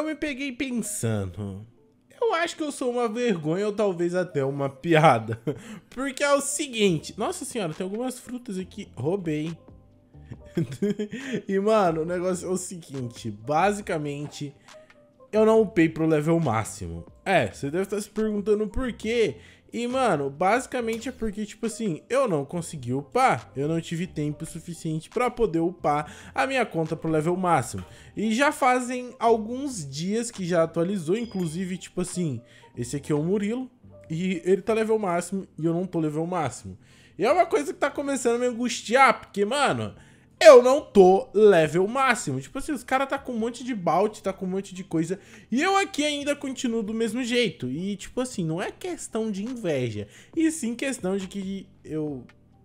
eu me peguei pensando. Eu acho que eu sou uma vergonha ou talvez até uma piada. Porque é o seguinte. Nossa senhora, tem algumas frutas aqui. Roubei. e, mano, o negócio é o seguinte. Basicamente, eu não upei pro level máximo. É, você deve estar se perguntando por quê e, mano, basicamente é porque, tipo assim, eu não consegui upar. Eu não tive tempo suficiente pra poder upar a minha conta pro level máximo. E já fazem alguns dias que já atualizou, inclusive, tipo assim, esse aqui é o Murilo. E ele tá level máximo e eu não tô level máximo. E é uma coisa que tá começando a me angustiar, porque, mano eu não tô level máximo. Tipo assim, os caras tá com um monte de balde, tá com um monte de coisa. E eu aqui ainda continuo do mesmo jeito. E tipo assim, não é questão de inveja. E sim questão de que eu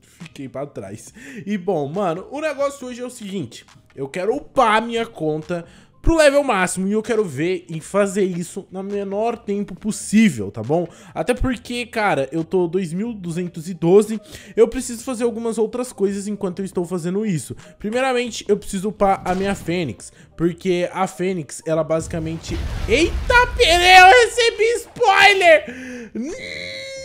fiquei pra trás. E bom, mano, o negócio hoje é o seguinte. Eu quero upar minha conta pro level máximo. E eu quero ver em fazer isso no menor tempo possível, tá bom? Até porque, cara, eu tô 2212, eu preciso fazer algumas outras coisas enquanto eu estou fazendo isso. Primeiramente, eu preciso upar a minha Fênix, porque a Fênix, ela basicamente... Eita, pera, eu recebi spoiler!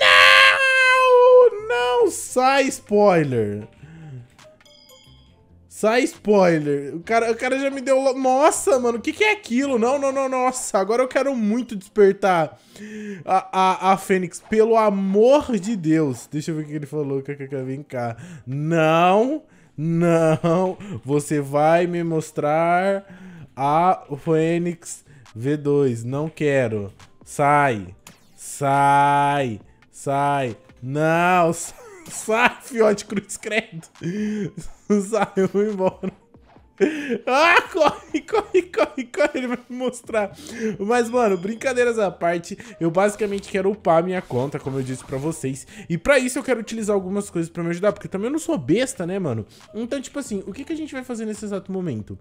Não! Não sai spoiler! Sai spoiler. O cara, o cara já me deu. Nossa, mano, o que, que é aquilo? Não, não, não, nossa. Agora eu quero muito despertar a, a, a Fênix. Pelo amor de Deus. Deixa eu ver o que ele falou. vem cá. Não, não. Você vai me mostrar a Fênix V2. Não quero. Sai, sai, sai. Não, sai, fiote cruz credo. Saiu, vou embora. Ah, corre, corre, corre, corre, ele vai me mostrar. Mas, mano, brincadeiras à parte, eu basicamente quero upar minha conta, como eu disse pra vocês. E pra isso eu quero utilizar algumas coisas pra me ajudar, porque também eu não sou besta, né, mano? Então, tipo assim, o que, que a gente vai fazer nesse exato momento?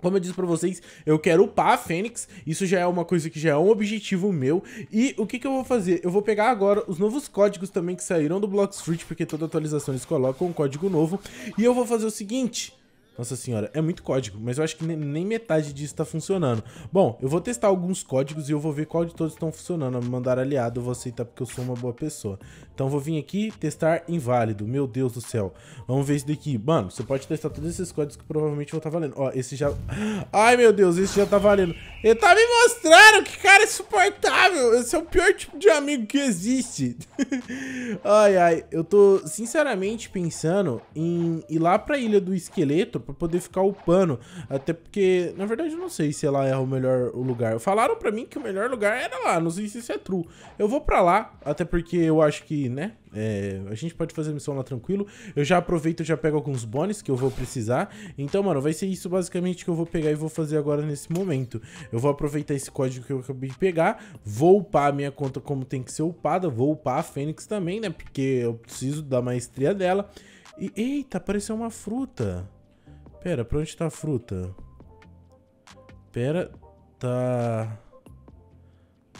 Como eu disse para vocês, eu quero upar a Fênix, isso já é uma coisa que já é um objetivo meu. E o que, que eu vou fazer? Eu vou pegar agora os novos códigos também que saíram do Block Fruit, porque toda atualização eles colocam um código novo. E eu vou fazer o seguinte, nossa senhora, é muito código, mas eu acho que nem metade disso tá funcionando. Bom, eu vou testar alguns códigos e eu vou ver qual de todos estão funcionando. Me mandar aliado, eu vou aceitar porque eu sou uma boa pessoa. Então vou vir aqui, testar inválido. Meu Deus do céu. Vamos ver isso daqui. Mano, você pode testar todos esses códigos que provavelmente vão estar tá valendo. Ó, esse já... Ai, meu Deus, esse já tá valendo. Ele tá me mostrando que cara é Esse é o pior tipo de amigo que existe. ai, ai. Eu tô sinceramente pensando em ir lá pra Ilha do Esqueleto para poder ficar upando. Até porque, na verdade, eu não sei se ela é o melhor lugar. Falaram para mim que o melhor lugar era lá, não sei se isso é true. Eu vou para lá, até porque eu acho que, né, é, a gente pode fazer missão lá tranquilo. Eu já aproveito e já pego alguns bônus que eu vou precisar. Então, mano, vai ser isso basicamente que eu vou pegar e vou fazer agora nesse momento. Eu vou aproveitar esse código que eu acabei de pegar, vou upar a minha conta como tem que ser upada, vou upar a Fênix também, né? Porque eu preciso da maestria dela. E, eita, apareceu uma fruta. Pera, pra onde tá a fruta? Pera, tá...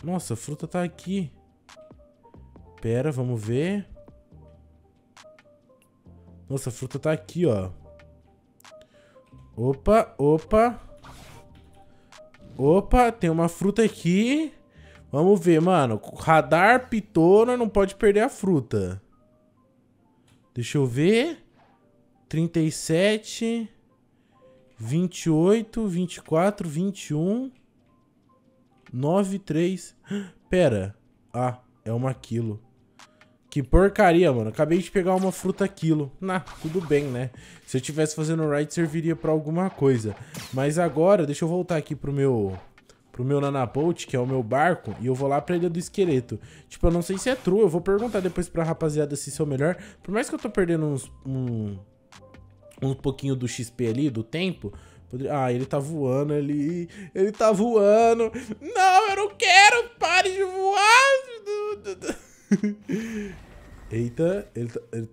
Nossa, a fruta tá aqui. Pera, vamos ver. Nossa, a fruta tá aqui, ó. Opa, opa. Opa, tem uma fruta aqui. Vamos ver, mano. Radar pitona não pode perder a fruta. Deixa eu ver. 37. 28, 24, 21, 9, 3. Pera. Ah, é uma quilo. Que porcaria, mano. Acabei de pegar uma fruta quilo. Nah, tudo bem, né? Se eu tivesse fazendo right, serviria pra alguma coisa. Mas agora, deixa eu voltar aqui pro meu... Pro meu Nanabolt, que é o meu barco, e eu vou lá pra Ilha do Esqueleto. Tipo, eu não sei se é true, eu vou perguntar depois pra rapaziada se isso é o melhor. Por mais que eu tô perdendo uns... Um um pouquinho do XP ali, do tempo. Poderia... Ah, ele tá voando ali. Ele tá voando. Não, eu não quero. Pare de voar. Eita, ele tá... Ele...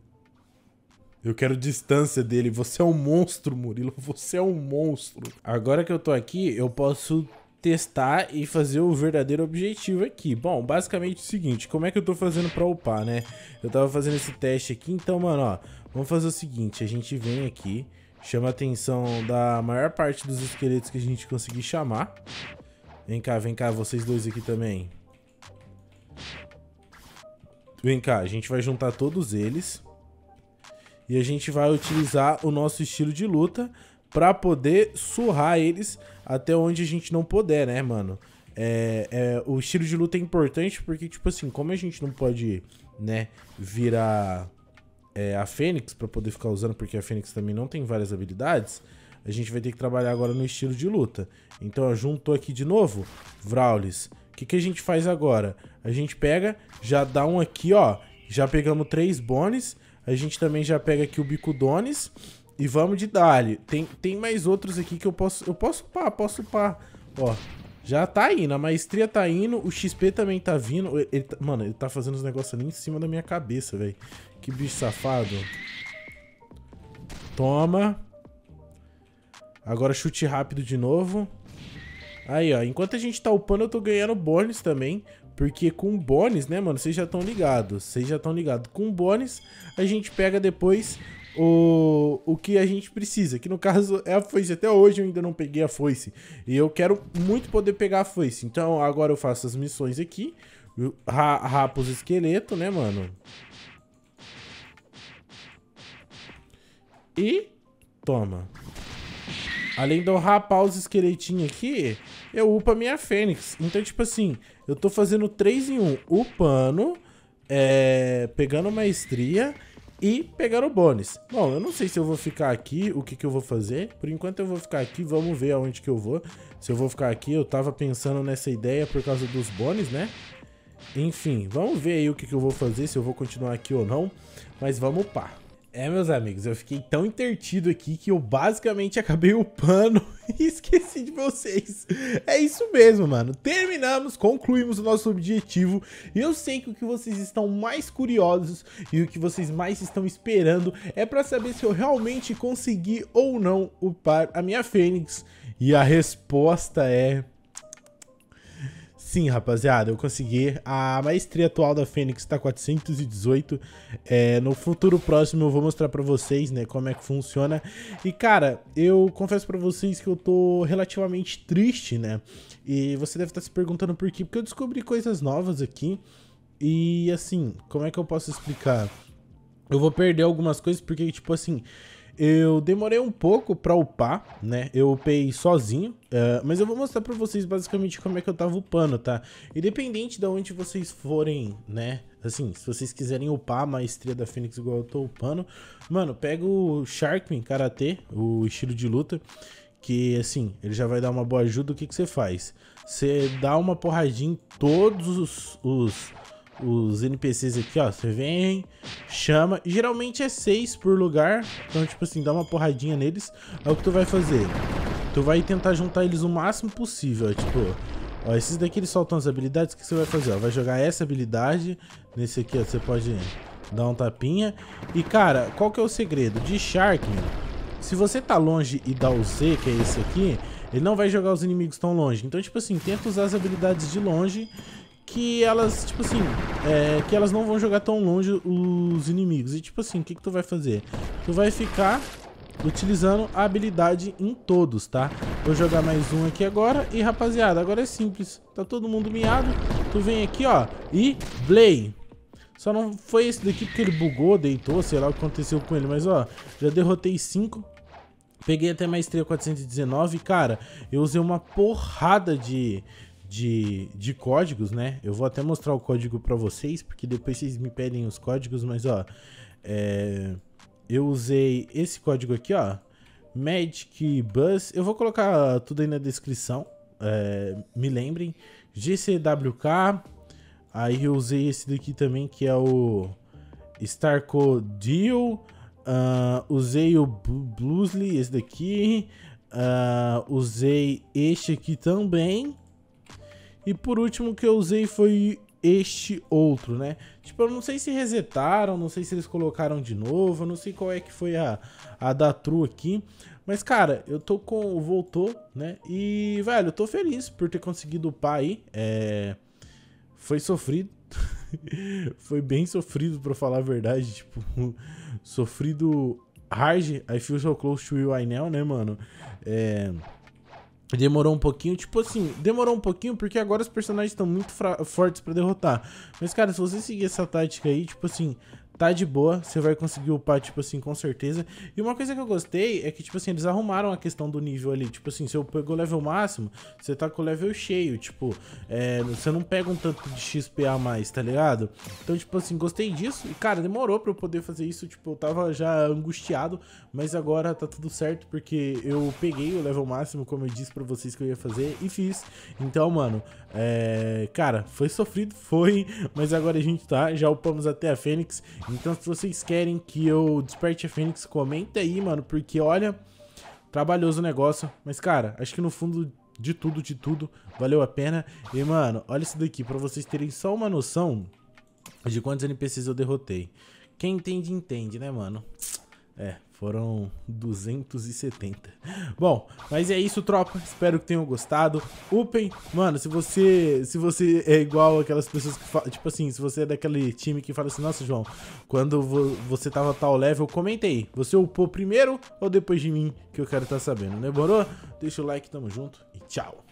Eu quero distância dele. Você é um monstro, Murilo. Você é um monstro. Agora que eu tô aqui, eu posso testar e fazer o verdadeiro objetivo aqui. Bom, basicamente é o seguinte, como é que eu tô fazendo pra upar, né? Eu tava fazendo esse teste aqui, então, mano, ó, Vamos fazer o seguinte, a gente vem aqui, chama a atenção da maior parte dos esqueletos que a gente conseguir chamar. Vem cá, vem cá, vocês dois aqui também. Vem cá, a gente vai juntar todos eles. E a gente vai utilizar o nosso estilo de luta pra poder surrar eles até onde a gente não puder, né, mano? É, é, o estilo de luta é importante porque, tipo assim, como a gente não pode, né, virar é, a Fênix para poder ficar usando, porque a Fênix também não tem várias habilidades, a gente vai ter que trabalhar agora no estilo de luta. Então, ó, juntou aqui de novo, Vraulis. O que, que a gente faz agora? A gente pega, já dá um aqui, ó. Já pegamos três bones. A gente também já pega aqui o Bicudones. E vamos de Dali. Tem, tem mais outros aqui que eu posso... Eu posso upar, posso upar. Ó, já tá indo, a maestria tá indo, o XP também tá vindo. Ele, ele, tá, mano, ele tá fazendo os negócios ali em cima da minha cabeça, velho. Que bicho safado. Toma. Agora chute rápido de novo. Aí, ó. Enquanto a gente tá upando, eu tô ganhando bônus também. Porque com bônus, né, mano? Vocês já estão ligados. Vocês já estão ligados. Com bônus, a gente pega depois o, o que a gente precisa. Que no caso é a foice. Até hoje eu ainda não peguei a foice. E eu quero muito poder pegar a foice. Então agora eu faço as missões aqui. Rapos esqueleto, os esqueletos, né, mano? E toma. Além de eu rapar os esqueletinhos aqui, eu upo a minha fênix. Então, tipo assim, eu tô fazendo 3 em 1. Upando, é, pegando maestria e pegando bônus. Bom, eu não sei se eu vou ficar aqui, o que, que eu vou fazer. Por enquanto eu vou ficar aqui, vamos ver aonde que eu vou. Se eu vou ficar aqui, eu tava pensando nessa ideia por causa dos bônus, né? Enfim, vamos ver aí o que, que eu vou fazer, se eu vou continuar aqui ou não. Mas vamos upar. É, meus amigos, eu fiquei tão entertido aqui que eu basicamente acabei o pano e esqueci de vocês. É isso mesmo, mano. Terminamos, concluímos o nosso objetivo. E eu sei que o que vocês estão mais curiosos e o que vocês mais estão esperando é pra saber se eu realmente consegui ou não upar a minha Fênix. E a resposta é... Sim, rapaziada, eu consegui. A maestria atual da Fênix tá 418. É, no futuro próximo eu vou mostrar pra vocês, né, como é que funciona. E, cara, eu confesso pra vocês que eu tô relativamente triste, né? E você deve estar tá se perguntando por quê. Porque eu descobri coisas novas aqui. E, assim, como é que eu posso explicar? Eu vou perder algumas coisas porque, tipo assim... Eu demorei um pouco pra upar, né? Eu upei sozinho, uh, mas eu vou mostrar pra vocês basicamente como é que eu tava upando, tá? Independente de onde vocês forem, né? Assim, se vocês quiserem upar a maestria da Fênix igual eu tô upando, mano, pega o Sharkman Karatê, o estilo de luta, que assim, ele já vai dar uma boa ajuda. O que, que você faz? Você dá uma porradinha em todos os, os os NPCs aqui, ó. Você vem, chama. Geralmente é seis por lugar. Então, tipo assim, dá uma porradinha neles. É o que tu vai fazer. Tu vai tentar juntar eles o máximo possível, ó, é, tipo... Ó, esses daqui eles soltam as habilidades, o que você vai fazer? Ó, vai jogar essa habilidade, nesse aqui, ó, você pode dar um tapinha. E, cara, qual que é o segredo? De Sharkman, se você tá longe e dá o Z, que é esse aqui, ele não vai jogar os inimigos tão longe. Então, tipo assim, tenta usar as habilidades de longe que elas, tipo assim, é, que elas não vão jogar tão longe os inimigos. E tipo assim, o que, que tu vai fazer? Tu vai ficar utilizando a habilidade em todos, tá? Vou jogar mais um aqui agora. E rapaziada, agora é simples. Tá todo mundo miado. Tu vem aqui, ó, e Blay. Só não foi esse daqui porque ele bugou, deitou, sei lá o que aconteceu com ele. Mas, ó, já derrotei 5. Peguei até maestria 419. Cara, eu usei uma porrada de, de, de códigos, né? Eu vou até mostrar o código para vocês, porque depois vocês me pedem os códigos, mas ó, é, eu usei esse código aqui, ó, Magic Bus. Eu vou colocar tudo aí na descrição, é, me lembrem. GCWK, aí eu usei esse daqui também, que é o Starco Deal. Uh, usei o Bluesly, esse daqui. Uh, usei este aqui também. E por último que eu usei foi este outro, né? Tipo, eu não sei se resetaram, não sei se eles colocaram de novo, eu não sei qual é que foi a, a da True aqui. Mas, cara, eu tô com... voltou, né? E, velho, eu tô feliz por ter conseguido upar aí. É... Foi sofrido. foi bem sofrido, pra falar a verdade. Tipo, sofrido hard. I feel so close to you I né, mano? É... Demorou um pouquinho, tipo assim, demorou um pouquinho porque agora os personagens estão muito fortes pra derrotar. Mas, cara, se você seguir essa tática aí, tipo assim, tá de boa, você vai conseguir upar, tipo assim, com certeza. E uma coisa que eu gostei é que, tipo assim, eles arrumaram a questão do nível ali. Tipo assim, se eu pegou o level máximo, você tá com o level cheio, tipo, é, você não pega um tanto de XP a mais, tá ligado? Então, tipo assim, gostei disso. E, cara, demorou pra eu poder fazer isso, tipo, eu tava já angustiado, mas agora tá tudo certo, porque eu peguei o level máximo, como eu disse pra vocês que eu ia fazer, e fiz. Então, mano, é... Cara, foi sofrido, foi, mas agora a gente tá, já upamos até a Fênix, então, se vocês querem que eu desperte a Fênix, comenta aí, mano, porque olha, trabalhoso o negócio. Mas, cara, acho que no fundo de tudo, de tudo, valeu a pena. E, mano, olha isso daqui, pra vocês terem só uma noção de quantos NPCs eu derrotei. Quem entende, entende, né, mano? É, foram 270. Bom, mas é isso, tropa. Espero que tenham gostado. Upem. Mano, se você, se você é igual aquelas pessoas que falam... Tipo assim, se você é daquele time que fala assim... Nossa, João, quando vo você tava tal level, comenta aí. Você upou primeiro ou depois de mim? Que eu quero estar tá sabendo. Né? Demorou? Deixa o like, tamo junto e tchau.